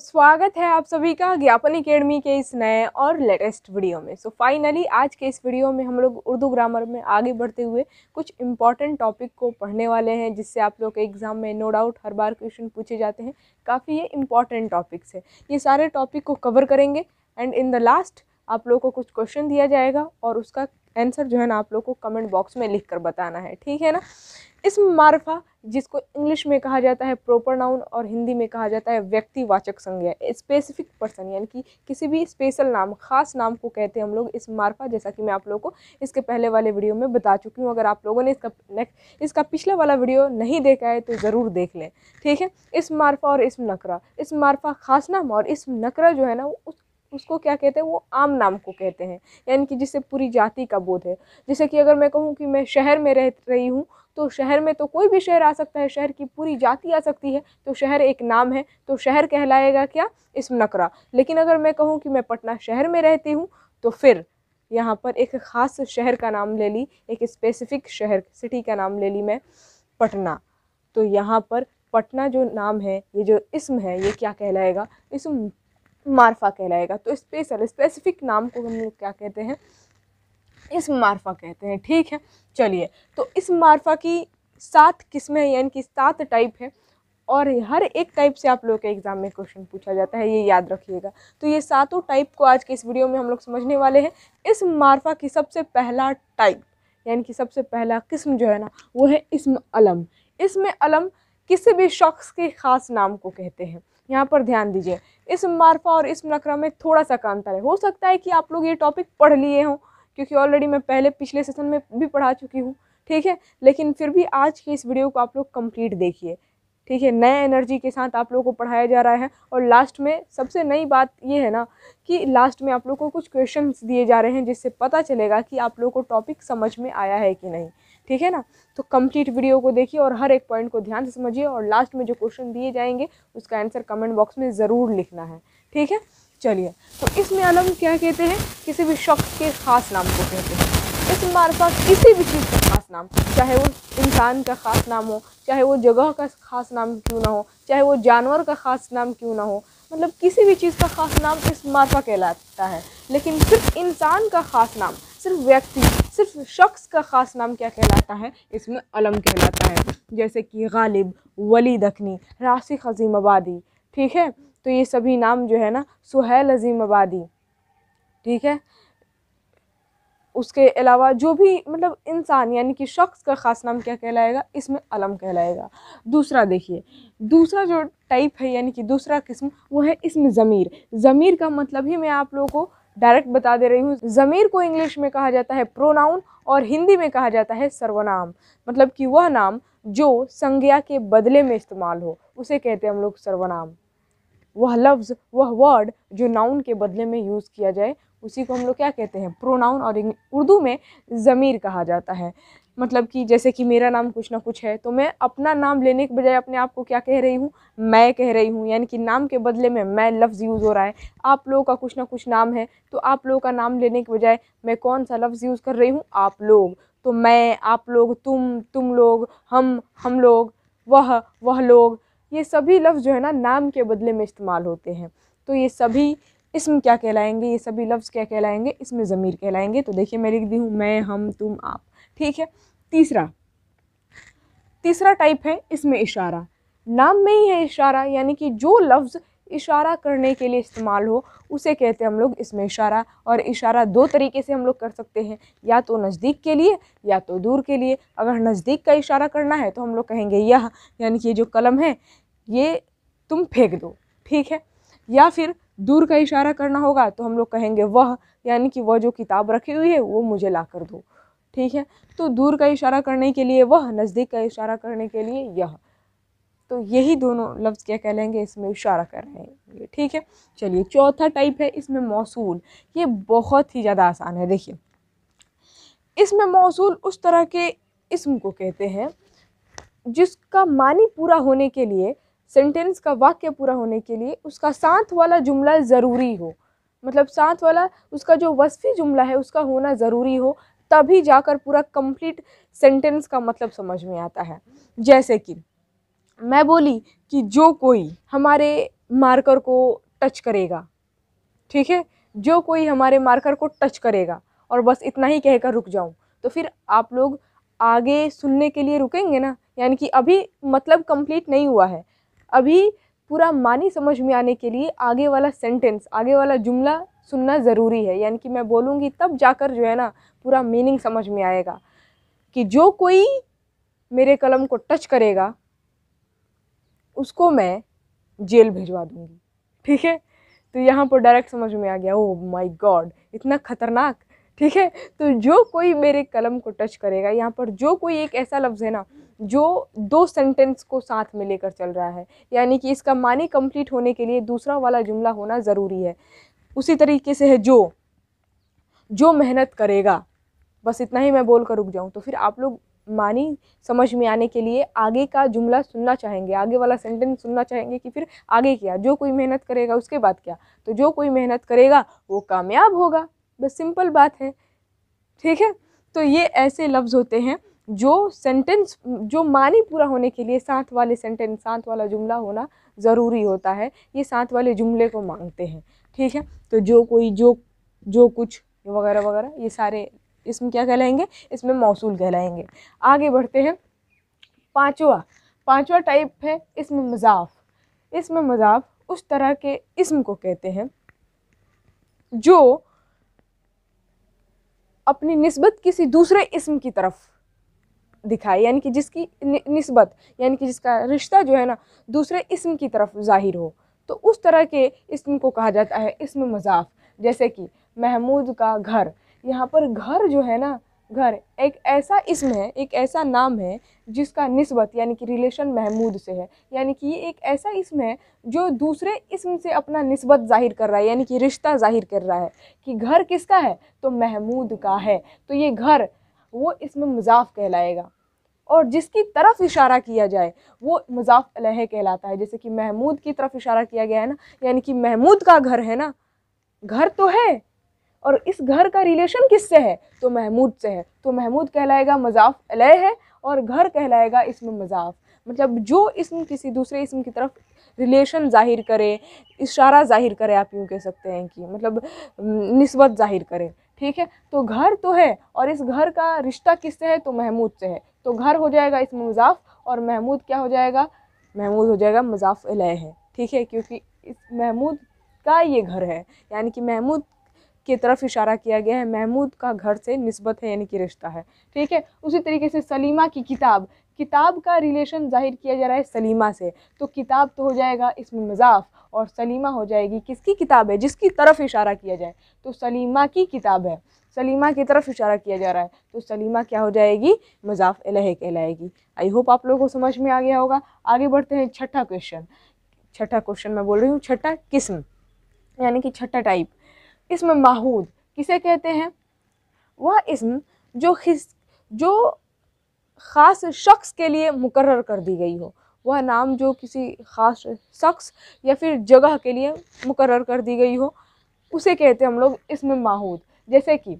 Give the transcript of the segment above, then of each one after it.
स्वागत है आप सभी का ज्ञापन अकेडमी के इस नए और लेटेस्ट वीडियो में सो so फाइनली आज के इस वीडियो में हम लोग उर्दू ग्रामर में आगे बढ़ते हुए कुछ इम्पॉर्टेंट टॉपिक को पढ़ने वाले हैं जिससे आप लोग के एग्ज़ाम में नो डाउट हर बार क्वेश्चन पूछे जाते हैं काफ़ी ये इम्पॉर्टेंट टॉपिक्स है ये सारे टॉपिक को कवर करेंगे एंड इन द लास्ट आप लोग को कुछ क्वेश्चन दिया जाएगा और उसका आंसर जो है ना आप लोग को कमेंट बॉक्स में लिख कर बताना है ठीक है ना इसम मारफा जिसको इंग्लिश में कहा जाता है प्रॉपर नाउन और हिंदी में कहा जाता है व्यक्तिवाचक संज्ञा स्पेसिफिक पर्सन यानी कि किसी भी स्पेशल नाम खास नाम को कहते हैं हम लोग इस मार्फा जैसा कि मैं आप लोगों को इसके पहले वाले वीडियो में बता चुकी हूँ अगर आप लोगों ने इसका नेक्स्ट इसका पिछला वाला वीडियो नहीं देखा है तो ज़रूर देख लें ठीक है इस मार्फा और इसम नकरा इस मार्फा खास नाम और इसम नकरा जो है ना उस उसको क्या कहते हैं वो आम नाम को कहते हैं यानी कि जिससे पूरी जाति का बोध है जैसे कि अगर मैं कहूँ कि मैं शहर में रह रही हूँ तो शहर में तो कोई भी शहर आ सकता है शहर की पूरी जाति आ सकती है तो शहर एक नाम है तो शहर कहलाएगा क्या इसम नकरा लेकिन अगर मैं कहूँ कि मैं पटना शहर में रहती हूँ तो फिर यहाँ पर एक ख़ास शहर का नाम ले ली एक स्पेसिफिक शहर सिटी का नाम ले ली मैं पटना तो यहाँ पर पटना जो नाम है ये जो इसम है ये क्या कहलाएगा इसम मारफा कहलाएगा तो स्पेशल स्पेसिफिक नाम को हम लोग क्या कहते हैं इस मार्फा कहते हैं ठीक है चलिए तो इस मार्फा की सात किस्में यानी कि सात टाइप है और हर एक टाइप से आप लोग के एग्ज़ाम में क्वेश्चन पूछा जाता है ये याद रखिएगा तो ये सातों टाइप को आज के इस वीडियो में हम लोग समझने वाले हैं इस मारफा की सबसे पहला टाइप यानी कि सबसे पहला किस्म जो है ना वो है इसम अलम इसम अलम किसी भी शख्स के ख़ास नाम को कहते हैं यहाँ पर ध्यान दीजिए इस मार्फा और इस मकरा में थोड़ा सा का अंतर है हो सकता है कि आप लोग ये टॉपिक पढ़ लिए हों क्योंकि ऑलरेडी मैं पहले पिछले सेशन में भी पढ़ा चुकी हूँ ठीक है लेकिन फिर भी आज के इस वीडियो को आप लोग कंप्लीट देखिए ठीक है नए एनर्जी के साथ आप लोगों को पढ़ाया जा रहा है और लास्ट में सबसे नई बात ये है ना कि लास्ट में आप लोग को कुछ क्वेश्चन दिए जा रहे हैं जिससे पता चलेगा कि आप लोग को टॉपिक समझ में आया है कि नहीं ठीक है ना तो कंप्लीट वीडियो को देखिए और हर एक पॉइंट को ध्यान से समझिए और लास्ट में जो क्वेश्चन दिए जाएंगे उसका आंसर कमेंट बॉक्स में ज़रूर लिखना है ठीक है चलिए तो इसमें अलम क्या कहते हैं किसी भी शख्स के ख़ास नाम को कहते हैं इस मार्फा किसी भी चीज़ का ख़ास नाम चाहे वो इंसान का ख़ास नाम हो चाहे वो जगह का ख़ास नाम क्यों ना हो चाहे वो जानवर का ख़ास नाम क्यों ना हो मतलब किसी भी चीज़ का ख़ास नाम इस मार्फा कहलाता है लेकिन सिर्फ इंसान का ख़ास नाम सिर्फ व्यक्ति सिर्फ शख्स का ख़ास नाम क्या कहलाता है इसमें अलम कहलाता है जैसे कि गालिब वली दखनी राशिक अजीम आबादी ठीक है तो ये सभी नाम जो है ना सुहेल अजीम आबादी ठीक है उसके अलावा जो भी मतलब इंसान यानी कि शख्स का ख़ास नाम क्या कहलाएगा इसमें अलम कहलाएगा दूसरा देखिए दूसरा जो टाइप है यानी कि दूसरा किस्म वो है इसमें ज़मीर ज़मीर का मतलब ही मैं आप लोगों को डायरेक्ट बता दे रही हूँ ज़मीर को इंग्लिश में कहा जाता है प्रोनाउन और हिंदी में कहा जाता है सर्वनाम मतलब कि वह नाम जो संज्ञा के बदले में इस्तेमाल हो उसे कहते हैं हम लोग सर्वनाम वह लफ्ज़ वह वर्ड जो नाउन के बदले में यूज़ किया जाए उसी को हम लोग क्या कहते हैं प्रोनाउन और उर्दू में ज़मीर कहा जाता है मतलब कि जैसे कि मेरा नाम कुछ ना कुछ है तो मैं अपना नाम लेने के बजाय अपने आप को क्या कह रही हूँ मैं कह रही हूँ यानी कि नाम के बदले में मैं लफ्ज़ यूज़ हो रहा है आप लोगों का कुछ ना कुछ नाम है तो आप लोगों का नाम लेने के बजाय मैं कौन सा लफ्ज़ यूज़ कर रही हूँ आप लोग तो मैं आप लोग तुम तुम लोग हम हम लोग वह वह लोग ये सभी लफ्ज़ जो है ना नाम के बदले में इस्तेमाल होते हैं तो ये सभी इसम क्या कहलाएंगे ये सभी लफ्ज़ क्या कहलाएंगे इसमें ज़मीर कहलाएंगे तो देखिए मैं लिख दी हूँ मैं हम तुम आप ठीक है तीसरा तीसरा टाइप है इसमें इशारा नाम में ही है इशारा यानी कि जो लफ्ज़ इशारा करने के लिए इस्तेमाल हो उसे कहते हैं हम लोग इसमें इशारा और इशारा दो तरीके से हम लोग कर सकते हैं या तो नज़दीक के लिए या तो दूर के लिए अगर नज़दीक का इशारा करना है तो हम लोग कहेंगे यह यानी कि ये जो कलम है ये तुम फेंक दो ठीक है या फिर दूर का इशारा करना होगा तो हम लोग कहेंगे वह यानी कि वह जो किताब रखी हुई है वो मुझे ला कर दो ठीक है तो दूर का इशारा करने के लिए वह नज़दीक का इशारा करने के लिए यह तो यही दोनों लफ्ज़ क्या कह लेंगे इसमें इशारा कर रहे हैं ठीक है चलिए चौथा टाइप है इसमें मौसूल ये बहुत ही ज़्यादा आसान है देखिए इसमें मौसूल उस तरह के इसम को कहते हैं जिसका मानी पूरा होने के लिए सेंटेंस का वाक्य पूरा होने के लिए उसका साथ वाला जुमला ज़रूरी हो मतलब साथ वाला उसका जो वसफ़ी जुमला है उसका होना ज़रूरी हो तभी जाकर पूरा कंप्लीट सेंटेंस का मतलब समझ में आता है जैसे कि मैं बोली कि जो कोई हमारे मार्कर को टच करेगा ठीक है जो कोई हमारे मार्कर को टच करेगा और बस इतना ही कहकर रुक जाऊँ तो फिर आप लोग आगे सुनने के लिए रुकेंगे ना यानी कि अभी मतलब कंप्लीट नहीं हुआ है अभी पूरा मानी समझ में आने के लिए आगे वाला सेंटेंस आगे वाला जुमला सुनना ज़रूरी है यानी कि मैं बोलूँगी तब जाकर जो है ना पूरा मीनिंग समझ में आएगा कि जो कोई मेरे कलम को टच करेगा उसको मैं जेल भिजवा दूँगी ठीक है तो यहाँ पर डायरेक्ट समझ में आ गया ओ माई गॉड इतना ख़तरनाक ठीक है तो जो कोई मेरे कलम को टच करेगा यहाँ पर जो कोई एक ऐसा लफ्ज़ है ना जो दो सेंटेंस को साथ में लेकर चल रहा है यानी कि इसका मानी कंप्लीट होने के लिए दूसरा वाला जुमला होना ज़रूरी है उसी तरीके से है जो जो मेहनत करेगा बस इतना ही मैं बोल कर रुक जाऊँ तो फिर आप लोग मानी समझ में आने के लिए आगे का जुमला सुनना चाहेंगे आगे वाला सेंटेंस सुनना चाहेंगे कि फिर आगे क्या जो कोई मेहनत करेगा उसके बाद क्या तो जो कोई मेहनत करेगा वो कामयाब होगा बस सिंपल बात है ठीक है तो ये ऐसे लफ्ज़ होते हैं जो सेंटेंस जो मानी पूरा होने के लिए साथ वाले सेंटेंस साथ वाला जुमला होना ज़रूरी होता है ये साथ वाले जुमले को मांगते हैं ठीक है तो जो कोई जो जो कुछ वगैरह वगैरह ये सारे इसमें क्या कहलाएंगे इसमें मौसू कहलाएंगे आगे बढ़ते हैं पाँचवा पाँचवा टाइप है इसमें मजाफ इसमें मजाफ उस तरह के इसम को कहते हैं जो अपनी नस्बत किसी दूसरे इसम की तरफ दिखाए यानी कि जिसकी नस्बत यानी कि जिसका रिश्ता जो है ना दूसरे इसम की तरफ ज़ाहिर हो तो उस तरह के इसम को कहा जाता है इसम मजाफ जैसे कि महमूद का घर यहाँ पर घर जो है ना घर एक ऐसा इसम है एक ऐसा नाम है जिसका नस्बत यानी कि रिलेशन महमूद से है यानी कि ये एक ऐसा इसम है जो दूसरे इसम से अपना नस्बत जाहिर कर रहा है यानी कि रिश्ता जाहिर कर रहा है कि घर किसका है तो महमूद का है तो ये घर वो इसम मजाफ कहलाएगा और जिसकी तरफ इशारा किया जाए वो मजाफ अलह कहलाता है जैसे कि महमूद की तरफ इशारा किया गया है ना यानी कि महमूद का घर है ना घर तो है और इस घर का रिलेशन किससे है तो महमूद से है तो महमूद कहलाएगा मजाफ अलय है और घर कहलाएगा इसमें मजाफ मतलब जो इसम किसी दूसरे इसम की तरफ रिलेशन ज़ाहिर करे इशारा ज़ाहिर करे आप यूँ कह सकते हैं कि मतलब नस्बत ज़ाहिर करें ठीक है तो घर तो है और इस घर का रिश्ता किससे है तो महमूद से है तो घर हो जाएगा इसमें मजाफ और महमूद क्या हो जाएगा महमूद हो जाएगा मजाफ अलह है ठीक है क्योंकि इस महमूद का ये घर है यानी कि महमूद की तरफ इशारा किया गया है महमूद का घर से नस्बत है यानी कि रिश्ता है ठीक है उसी तरीके से सलीमा की किताब किताब का रिलेशन जाहिर किया जा रहा है सलीमा से तो किताब तो हो जाएगा इसमें मजाफ और सलीमा हो जाएगी किसकी किताब है जिसकी तरफ इशारा किया जाए तो सलीमा की किताब है सलीमा की तरफ इशारा किया जा रहा है तो सलीमा क्या हो जाएगी मजाफ अलह कहलाएगी आई होप आप लोगों को समझ में आ गया होगा आगे बढ़ते हैं छठा क्वेश्चन छठा क्वेश्चन मैं बोल रही हूँ छठा किस्म यानी कि छठा टाइप इसम माहूद किसे कहते हैं वह इसम जो जो ख़ास शख्स के लिए मुकर कर दी गई हो वह नाम जो किसी ख़ास शख्स या फिर जगह के लिए मुकर कर दी गई हो उसे कहते हैं हम लोग इसम माहूद जैसे कि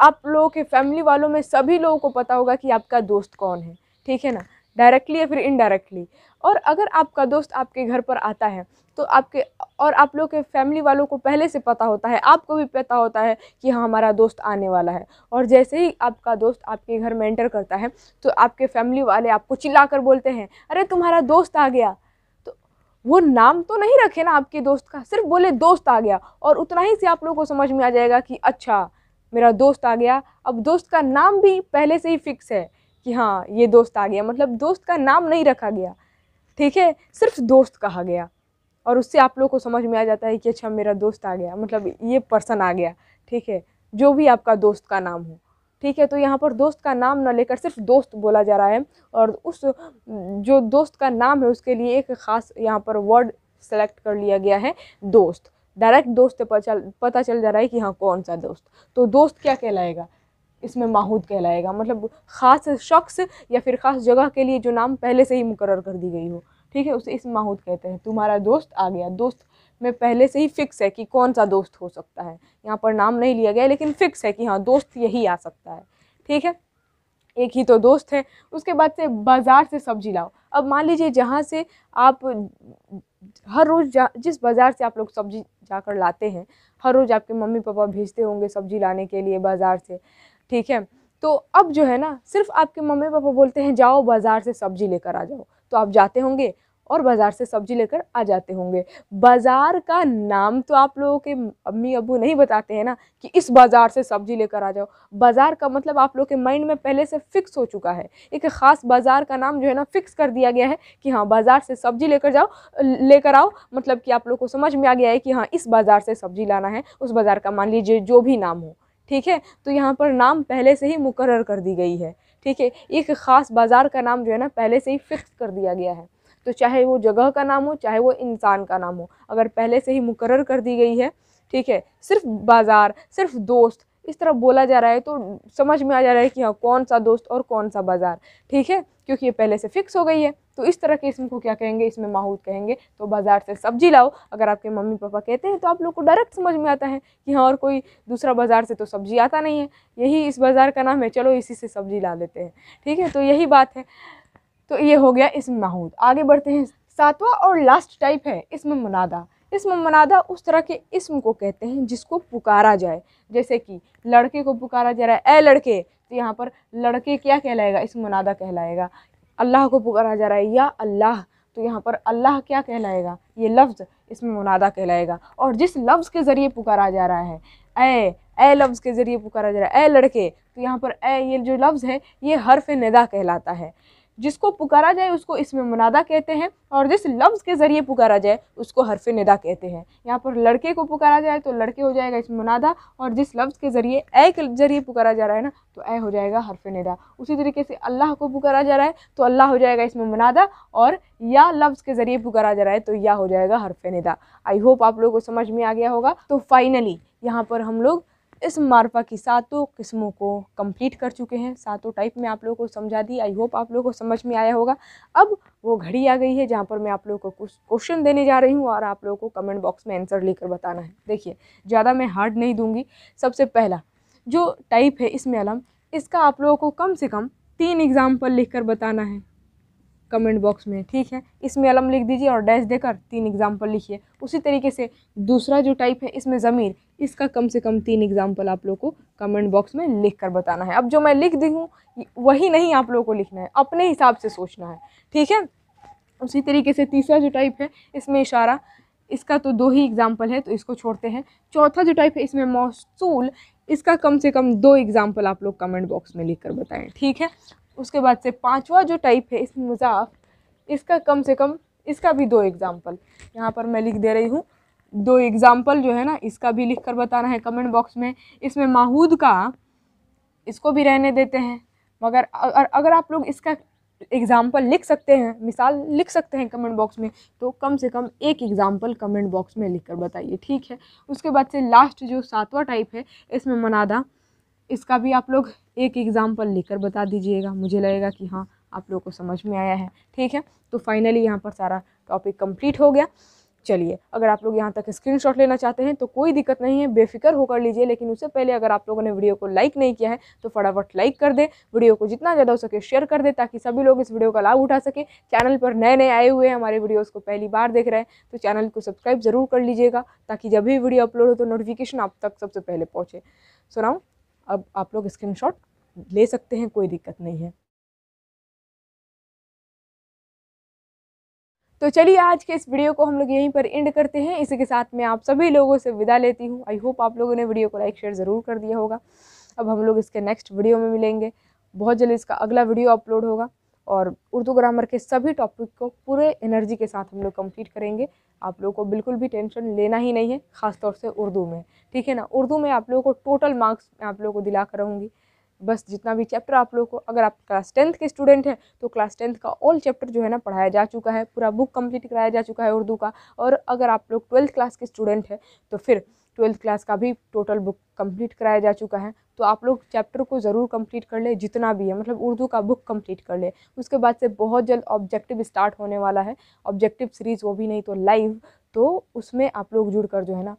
आप लोगों के फैमिली वालों में सभी लोगों को पता होगा कि आपका दोस्त कौन है ठीक है ना डायरेक्टली या फिर इनडायरेक्टली और अगर आपका दोस्त आपके घर पर आता है तो आपके और आप लोग के फैमिली वालों को पहले से पता होता है आपको भी पता होता है कि हाँ हमारा दोस्त आने वाला है और जैसे ही आपका दोस्त आपके घर में एंटर करता है तो आपके फैमिली वाले आपको चिल्ला कर बोलते हैं अरे तुम्हारा दोस्त आ गया तो वो नाम तो नहीं रखे ना आपके दोस्त का सिर्फ बोले दोस्त आ गया और उतना ही से आप लोगों को समझ में आ जाएगा कि अच्छा मेरा दोस्त आ गया अब दोस्त का नाम भी पहले से ही फिक्स है कि हाँ ये दोस्त आ गया मतलब दोस्त का नाम नहीं रखा गया ठीक है सिर्फ दोस्त कहा गया और उससे आप लोग को समझ में आ जाता है कि अच्छा मेरा दोस्त आ गया मतलब ये पर्सन आ गया ठीक है जो भी आपका दोस्त का नाम हो ठीक है तो यहाँ पर दोस्त का नाम ना लेकर सिर्फ दोस्त बोला जा रहा है और उस जो दोस्त का नाम है उसके लिए एक ख़ास यहाँ पर वर्ड सेलेक्ट कर लिया गया है दोस्त डायरेक्ट दोस्त पता चल पता चल जा रहा है कि हाँ कौन सा दोस्त तो दोस्त क्या कहलाएगा इसमें माहूद कहलाएगा मतलब ख़ास शख्स या फिर ख़ास जगह के लिए जो नाम पहले से ही मुकर कर दी गई हो ठीक है उसे इस माहूद कहते हैं तुम्हारा दोस्त आ गया दोस्त में पहले से ही फिक्स है कि कौन सा दोस्त हो सकता है यहाँ पर नाम नहीं लिया गया लेकिन फिक्स है कि हाँ दोस्त यही आ सकता है ठीक है एक ही तो दोस्त है उसके बाद से बाज़ार से सब्जी लाओ अब मान लीजिए जहाँ से आप हर रोज़ जिस बाज़ार से आप लोग सब्जी जाकर लाते हैं हर रोज़ आपके मम्मी पापा भेजते होंगे सब्जी लाने के लिए बाज़ार से ठीक है तो अब जो है ना सिर्फ आपके मम्मी पापा बोलते हैं जाओ बाज़ार से सब्जी लेकर आ जाओ तो आप जाते होंगे और बाज़ार से सब्जी लेकर आ जाते होंगे बाज़ार का नाम तो आप लोगों के अम्मी अबू नहीं बताते हैं ना कि इस बाज़ार से सब्जी लेकर आ जाओ बाज़ार का मतलब आप लोग के माइंड में पहले से फ़िक्स हो चुका है एक ख़ास बाज़ार का नाम जो है ना फ़िक्स कर दिया गया है कि हाँ बाज़ार से सब्जी लेकर जाओ लेकर आओ मतलब कि आप लोग को समझ में आ गया है कि हाँ इस बाज़ार से सब्जी लाना है उस बाज़ार का मान लीजिए जो भी नाम हो ठीक है तो यहाँ पर नाम पहले से ही मुकर कर दी गई है ठीक है एक ख़ास बाज़ार का नाम जो है ना पहले से ही फ़िक्स कर दिया गया है तो चाहे वो जगह का नाम हो चाहे वो इंसान का नाम हो अगर पहले से ही मुकर कर दी गई है ठीक है सिर्फ बाज़ार सिर्फ दोस्त इस तरह बोला जा रहा है तो समझ में आ जा रहा है कि हाँ कौन सा दोस्त और कौन सा बाज़ार ठीक है क्योंकि ये पहले से फ़िक्स हो गई है तो इस तरह के इसम को क्या कहेंगे इसमें माहूत कहेंगे तो बाज़ार से सब्जी लाओ अगर आपके मम्मी पापा कहते हैं तो आप लोग को डायरेक्ट समझ में आता है कि हाँ और कोई दूसरा बाज़ार से तो सब्जी आता नहीं है यही इस बाज़ार का नाम है चलो इसी से सब्जी ला लेते हैं ठीक है तो यही बात है तो ये हो गया इसम माहूद आगे बढ़ते हैं सातवा और लास्ट टाइप है इसम मुनादा इसम मनादा उस तरह के इसम को कहते हैं जिसको पुकारा जाए जैसे कि लड़के को पुकारा जा रहा है ए लड़के तो यहाँ पर लड़के क्या कहलाएगा इसम मनादा कहलाएगा अल्लाह को पुकारा जा रहा है या अल्लाह तो यहाँ पर अल्लाह क्या कहलाएगा ये लफ्ज़ इसमें मुनादा कहलाएगा और जिस लफ्ज़ के ज़रिए पुकारा जा रहा है ए ए लफ्ज़ के ज़रिए पुकारा जा रहा है ए लड़के तो यहाँ पर ए ये जो लफ्ज़ है ये हर्फ निदा कहलाता है जिसको पुकारा जाए उसको इसमें मुनादा कहते हैं और जिस लफ्ज़ के ज़रिए पुकारा जाए उसको हरफ नदा कहते हैं यहाँ पर लड़के को पुकारा जाए तो लड़के हो जाएगा इसमें मुनादा और जिस लफ्ज़ के ज़रिए ए के ज़रिए पुकारा जा रहा है ना तो ए हो जाएगा हरफ नदा उसी तरीके से अल्लाह को पुकारा जा रहा है तो अल्लाह हो जाएगा इसमें मुनादा और या लफ्ज़ के ज़रिए पुकारा जा रहा है तो या हो जाएगा हरफ नदा आई होप आप लोगों को समझ में आ गया होगा तो फाइनली यहाँ पर हम लोग इस मार्फा की सातों किस्मों को कंप्लीट कर चुके हैं सातों टाइप में आप लोगों को समझा दी आई होप आप लोगों को समझ में आया होगा अब वो घड़ी आ गई है जहाँ पर मैं आप लोगों को कुछ क्वेश्चन देने जा रही हूँ और आप लोगों को कमेंट बॉक्स में आंसर लेकर बताना है देखिए ज़्यादा मैं हार्ड नहीं दूँगी सबसे पहला जो टाइप है इसमें अलम इसका आप लोगों को कम से कम तीन एग्ज़ाम्पल लिख कर बताना है कमेंट बॉक्स में ठीक है इसमें अलम लिख दीजिए और डैश देकर तीन एग्जाम्पल लिखिए उसी तरीके से दूसरा जो टाइप है इसमें ज़मीर इसका कम से कम तीन एग्जाम्पल आप लोग को कमेंट बॉक्स में लिख कर बताना है अब जो मैं लिख दी हूँ वही नहीं आप लोगों को लिखना है अपने हिसाब से सोचना है ठीक है उसी तरीके से तीसरा जो टाइप है इसमें इशारा इसका तो दो ही एग्ज़ाम्पल है तो इसको छोड़ते हैं चौथा जो टाइप है इसमें मौसूल इसका कम से कम दो एग्ज़ाम्पल आप लोग कमेंट बॉक्स में लिख कर बताएं ठीक है उसके बाद से पांचवा जो टाइप है इसमें मजाक इसका कम से कम इसका भी दो एग्ज़ाम्पल यहाँ पर मैं लिख दे रही हूँ दो एग्ज़ाम्पल जो है ना इसका भी लिख कर बताना है कमेंट बॉक्स में इसमें माहूद का इसको भी रहने देते हैं मगर अगर आप लोग इसका एग्ज़ाम्पल लिख सकते हैं मिसाल लिख सकते हैं कमेंट बॉक्स में तो कम से कम एक एग्ज़ाम्पल कमेंट बॉक्स में लिख कर बताइए ठीक है उसके बाद से लास्ट जो सातवां टाइप है इसमें मनादा इसका भी आप लोग एक एग्ज़ाम्पल लेकर बता दीजिएगा मुझे लगेगा कि हाँ आप लोग को समझ में आया है ठीक है तो फाइनली यहाँ पर सारा टॉपिक कंप्लीट हो गया चलिए अगर आप लोग यहाँ तक स्क्रीनशॉट लेना चाहते हैं तो कोई दिक्कत नहीं है बेफिक्र होकर लीजिए लेकिन उससे पहले अगर आप लोगों ने वीडियो को लाइक नहीं किया है तो फटाफट लाइक कर दे वीडियो को जितना ज़्यादा हो सके शेयर कर दे ताकि सभी लोग इस वीडियो का लाभ उठा सके चैनल पर नए नए आए हुए हैं हमारे वीडियोज़ को पहली बार देख रहे हैं तो चैनल को सब्सक्राइब ज़रूर कर लीजिएगा ताकि जब भी वीडियो अपलोड हो तो नोटिफिकेशन आप तक सबसे पहले पहुँचे सुनाऊँ अब आप लोग स्क्रीनशॉट ले सकते हैं कोई दिक्कत नहीं है तो चलिए आज के इस वीडियो को हम लोग यहीं पर एंड करते हैं इसी के साथ मैं आप सभी लोगों से विदा लेती हूँ आई होप आप लोगों ने वीडियो को लाइक शेयर ज़रूर कर दिया होगा अब हम लोग इसके नेक्स्ट वीडियो में मिलेंगे बहुत जल्द इसका अगला वीडियो अपलोड होगा और उर्दू ग्रामर के सभी टॉपिक को पूरे एनर्जी के साथ हम लोग कम्प्लीट करेंगे आप लोगों को बिल्कुल भी टेंशन लेना ही नहीं है ख़ासतौर से उर्दू में ठीक है ना उर्दू में आप लोगों को टोटल मार्क्स मैं आप लोगों को दिला कर रहूँगी बस जितना भी चैप्टर आप लोगों को अगर आप क्लास टेंथ के स्टूडेंट हैं तो क्लास टेंथ का ऑल चैप्टर जो है ना पढ़ाया जा चुका है पूरा बुक कंप्लीट कराया जा चुका है उर्दू का और अगर आप लोग ट्वेल्थ क्लास के स्टूडेंट हैं तो फिर ट्वेल्थ क्लास का भी टोटल बुक कंप्लीट कराया जा चुका है तो आप लोग चैप्टर को ज़रूर कंप्लीट कर ले जितना भी है मतलब उर्दू का बुक कंप्लीट कर ले उसके बाद से बहुत जल्द ऑब्जेक्टिव स्टार्ट होने वाला है ऑब्जेक्टिव सीरीज़ वो भी नहीं तो लाइव तो उसमें आप लोग जुड़ कर जो है ना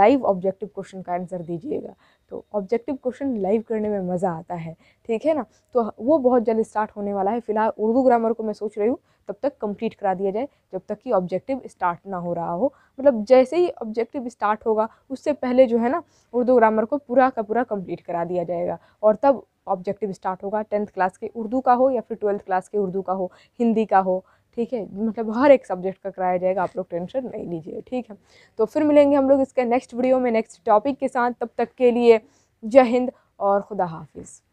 लाइव ऑब्जेक्टिव क्वेश्चन का आंसर दीजिएगा तो ऑब्जेक्टिव क्वेश्चन लाइव करने में मज़ा आता है ठीक है ना तो वो बहुत जल्द स्टार्ट होने वाला है फिलहाल उर्दू ग्रामर को मैं सोच रही हूँ तब तक कंप्लीट करा दिया जाए जब तक कि ऑब्जेक्टिव स्टार्ट ना हो रहा हो मतलब जैसे ही ऑब्जेक्टिव स्टार्ट होगा उससे पहले जो है ना उर्दू ग्रामर को पूरा का पूरा कम्प्लीट करा दिया जाएगा और तब ऑब्जेक्टिव स्टार्ट होगा टेंथ क्लास के उर्दू का हो या फिर ट्वेल्थ क्लास के उर्दू का हो हिंदी का हो ठीक है मतलब हर एक सब्जेक्ट का कराया जाएगा आप लोग टेंशन नहीं लीजिए ठीक है तो फिर मिलेंगे हम लोग इसके नेक्स्ट वीडियो में नेक्स्ट टॉपिक के साथ तब तक के लिए जय हिंद और खुदा हाफिज़